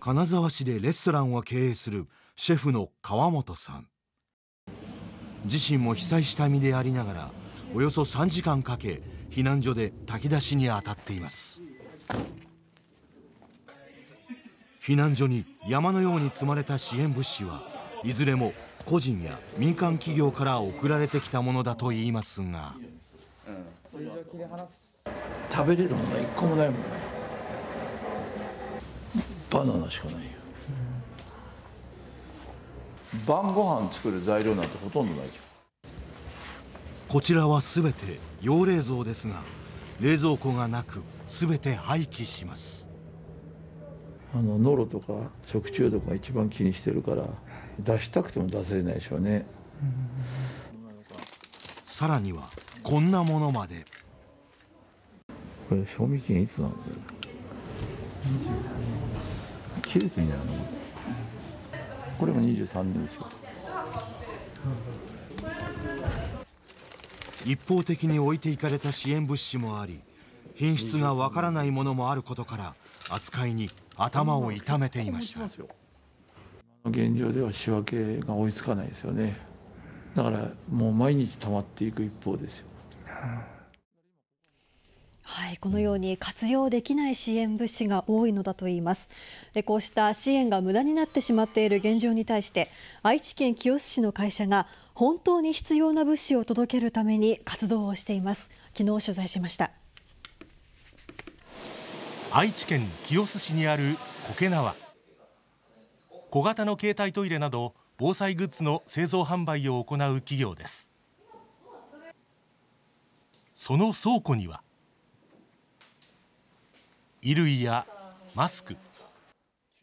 金沢市でレストランを経営するシェフの川本さん自身も被災した身でありながらおよそ3時間かけ避難所で炊き出しに当たっています避難所に山のように積まれた支援物資はいずれも個人や民間企業から送られてきたものだといいますが、食べれるものは一個もないもんねバナナしかないよ、うん、晩ご飯作る材料なんてほとんどないじこちらは全て用冷蔵ですが冷蔵庫がなく全て廃棄しますあのノロとか食中毒が一番気にしてるから出したくても出せないでしょうね、うん、さらにはこんなものまでこれ賞味期限いつなんだよ23年切れてんじゃないのこれも23年ですよ一方的に置いていかれた支援物資もあり品質がわからないものもあることから扱いに頭を痛めていました現状では仕分けが追いつかないですよねだからもう毎日溜まっていく一方ですよはい、このように活用できない支援物資が多いのだといいますでこうした支援が無駄になってしまっている現状に対して愛知県清須市の会社が本当に必要な物資を届けるために活動をしています昨日取材しました愛知県清須市にある苔縄小型の携帯トイレなど防災グッズの製造販売を行う企業ですその倉庫には衣類やマスク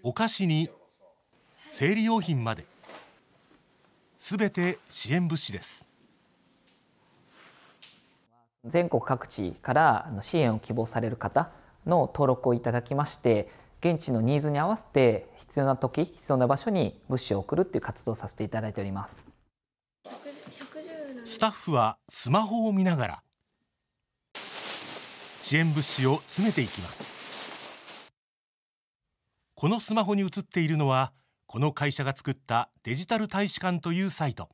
お菓子に生理用品まで全て支援物資です全国各地から支援を希望される方の登録をいただきまして現地のニーズに合わせて必要な時必要な場所に物資を送るっていう活動をさせていただいておりますスタッフはスマホを見ながら支援物資を詰めていきますこのスマホに映っているのはこの会社が作ったデジタル大使館というサイト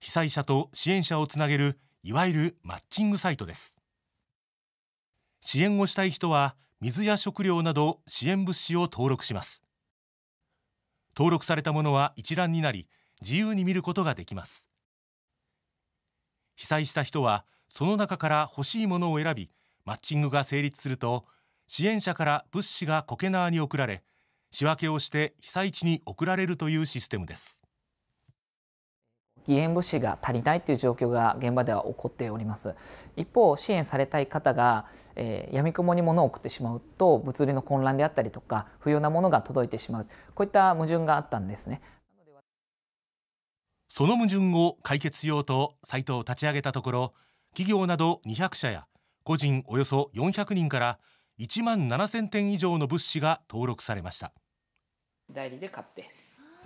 被災者と支援者をつなげるいわゆるマッチングサイトです支援をしたい人は水や食料など支援物資を登録します登録されたものは一覧になり自由に見ることができます被災した人はその中から欲しいものを選びマッチングが成立すると支援者から物資がコケナーに送られ仕分けをして被災地に送られるというシステムです義援物資が足りないという状況が現場では起こっております一方支援されたい方が、えー、闇雲に物を送ってしまうと物流の混乱であったりとか不要なものが届いてしまうこういった矛盾があったんですねその矛盾を解決しようとサイトを立ち上げたところ企業など200社や個人およそ400人から1万7000点以上の物資が登録されました代理で買って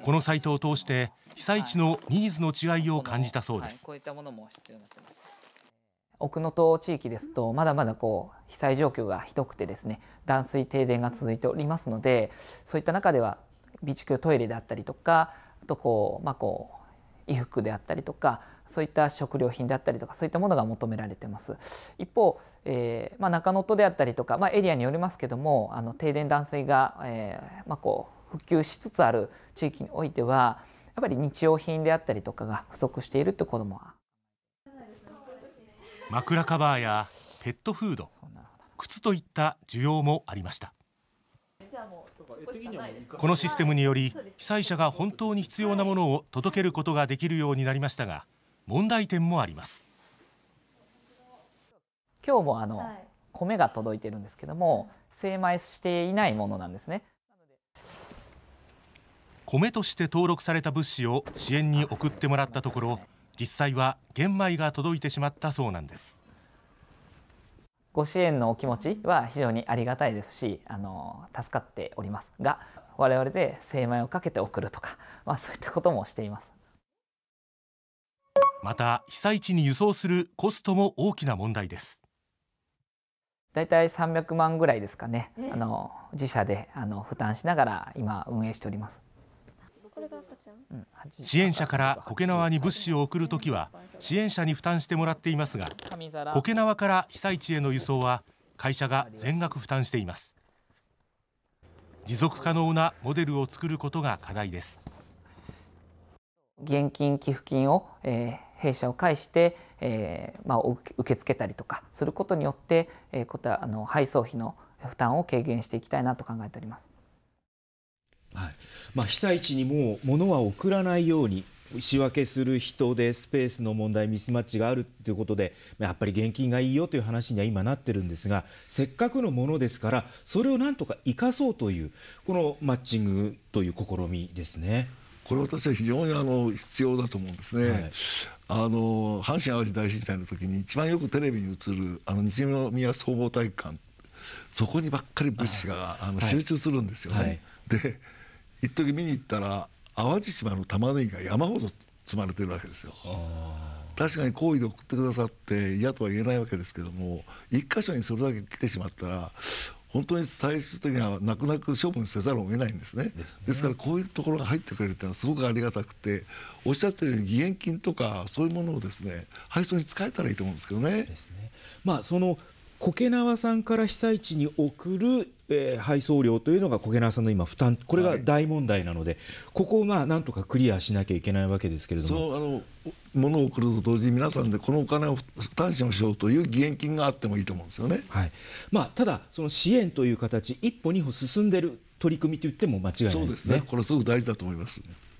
このサイトを通して被災地のニーズの違いを感じたそうです、はいこういったものも必要になってます奥能登地域ですとまだまだこう被災状況がひどくてですね断水停電が続いておりますのでそういった中では備蓄トイレであったりとかあとこうまあこう衣服であったりとかそういった食料品であったりとかそういったものが求められています一方、えーまあ、中野登であったりとか、まあ、エリアによりますけどもあの停電断水が、えーまあ、こう復旧しつつある地域においてはやっぱり日用品であったりとかが不足しているってこともは枕カバーやペットフード靴といった需要もありましたこのシステムにより被災者が本当に必要なものを届けることができるようになりましたが問題点もあります今日もあの、米が届いてるんですけども精米していないものなんですね米として登録された物資を支援に送ってもらったところ実際は玄米が届いてしまったそうなんですご支援のお気持ちは非常にありがたいですしあの助かっておりますが我々で精米をかけて送るとか、まあ、そういったこともしていますまた被災地に輸送するコストも大きな問題です大体300万ぐらいですかね、あの自社であの負担しながら今運営しております支援者から苔縄に物資を送るときは支援者に負担してもらっていますが苔縄から被災地への輸送は会社が全額負担しています持続可能なモデルを作ることが課題です現金寄付金を、えー、弊社を介して、えー、まあ、受け付けたりとかすることによって、えー、こたあの配送費の負担を軽減していきたいなと考えております。はいまあ、被災地にも物は送らないように仕分けする人でスペースの問題ミスマッチがあるということでやっぱり現金がいいよという話には今なってるんですがせっかくのものですからそれをなんとか生かそうというこのマッチングという試みですね。これ私は非常にあの必要だと思うんですね、はい、あの阪神・淡路大震災の時に一番よくテレビに映るあの西宮総合体育館そこにばっかり物資があの集中するんですよね。はいはい、で一時見に行ったら淡路島の玉ねぎが山ほど積まれてるわけですよ。確かに好意で送ってくださって嫌とは言えないわけですけども一箇所にそれだけ来てしまったら本当に最終的には泣く泣く処分せざるを得ないんですねですからこういうところが入ってくれるっていうのはすごくありがたくておっしゃってるように義援金とかそういうものをですね配送に使えたらいいと思うんですけどね。まあ、その苔縄さんから被災地に送る、えー、配送料というのが苔縄さんの今負担これが大問題なので、はい、ここをまあなんとかクリアしなきゃいけないわけですけれどもそうあの物を送ると同時に皆さんでこのお金を負担しましょうという義援金があってもいいと思うんですよね、はいまあ、ただその支援という形一歩二歩進んでる取り組みと言っても間違いないですねそうですねこれすごく大事だと思います。